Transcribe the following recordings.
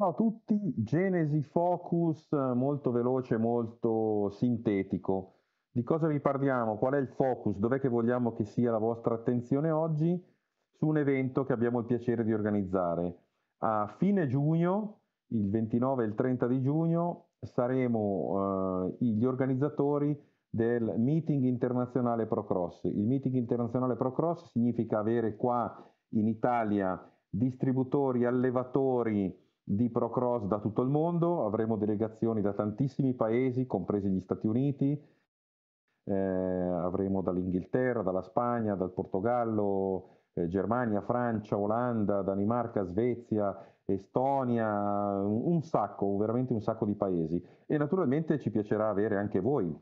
Ciao a tutti Genesi Focus molto veloce, molto sintetico. Di cosa vi parliamo? Qual è il focus? Dov'è che vogliamo che sia la vostra attenzione oggi? Su un evento che abbiamo il piacere di organizzare. A fine giugno, il 29 e il 30 di giugno, saremo eh, gli organizzatori del meeting internazionale Procross. Il meeting internazionale Procross significa avere qua in Italia distributori, allevatori, di Procross da tutto il mondo, avremo delegazioni da tantissimi paesi, compresi gli Stati Uniti, eh, avremo dall'Inghilterra, dalla Spagna, dal Portogallo, eh, Germania, Francia, Olanda, Danimarca, Svezia, Estonia, un, un sacco, veramente un sacco di paesi. E naturalmente ci piacerà avere anche voi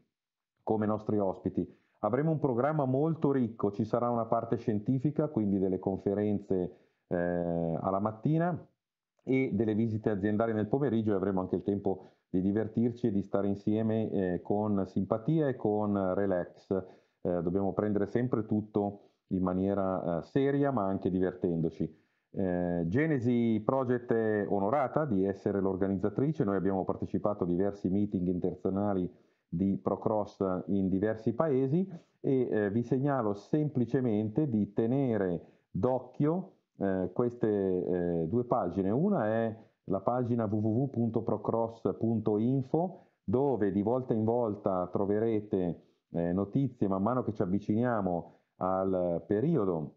come nostri ospiti. Avremo un programma molto ricco, ci sarà una parte scientifica, quindi delle conferenze eh, alla mattina, e delle visite aziendali nel pomeriggio e avremo anche il tempo di divertirci e di stare insieme eh, con simpatia e con relax. Eh, dobbiamo prendere sempre tutto in maniera eh, seria ma anche divertendoci. Eh, Genesi Project è onorata di essere l'organizzatrice, noi abbiamo partecipato a diversi meeting internazionali di Procross in diversi paesi e eh, vi segnalo semplicemente di tenere d'occhio eh, queste eh, due pagine. Una è la pagina www.procross.info dove di volta in volta troverete eh, notizie man mano che ci avviciniamo al periodo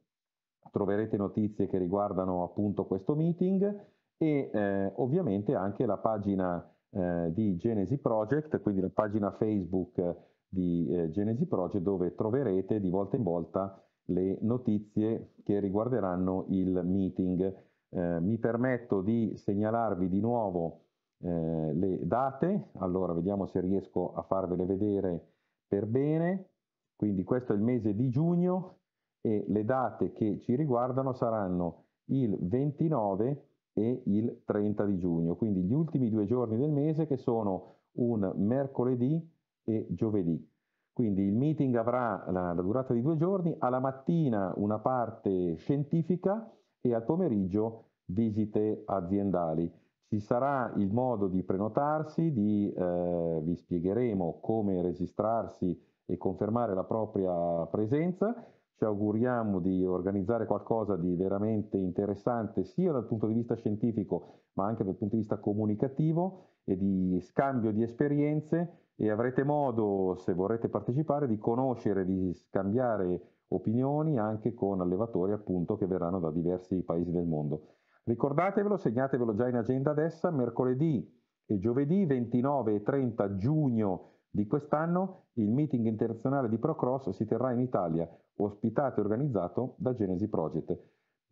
troverete notizie che riguardano appunto questo meeting e eh, ovviamente anche la pagina eh, di Genesi Project, quindi la pagina Facebook di eh, Genesi Project dove troverete di volta in volta le notizie che riguarderanno il meeting. Eh, mi permetto di segnalarvi di nuovo eh, le date, allora vediamo se riesco a farvele vedere per bene. Quindi questo è il mese di giugno e le date che ci riguardano saranno il 29 e il 30 di giugno, quindi gli ultimi due giorni del mese che sono un mercoledì e giovedì. Quindi il meeting avrà la, la durata di due giorni, alla mattina una parte scientifica e al pomeriggio visite aziendali. Ci sarà il modo di prenotarsi, di, eh, vi spiegheremo come registrarsi e confermare la propria presenza ci auguriamo di organizzare qualcosa di veramente interessante sia dal punto di vista scientifico ma anche dal punto di vista comunicativo e di scambio di esperienze e avrete modo, se vorrete partecipare, di conoscere, di scambiare opinioni anche con allevatori appunto che verranno da diversi paesi del mondo. Ricordatevelo, segnatevelo già in agenda adesso, mercoledì e giovedì 29 e 30 giugno di quest'anno il meeting internazionale di Procross si terrà in Italia, ospitato e organizzato da Genesi Project.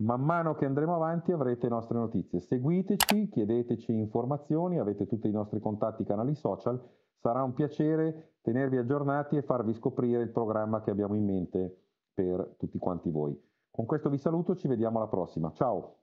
Man mano che andremo avanti avrete nostre notizie. Seguiteci, chiedeteci informazioni, avete tutti i nostri contatti, canali social. Sarà un piacere tenervi aggiornati e farvi scoprire il programma che abbiamo in mente per tutti quanti voi. Con questo vi saluto, ci vediamo alla prossima. Ciao!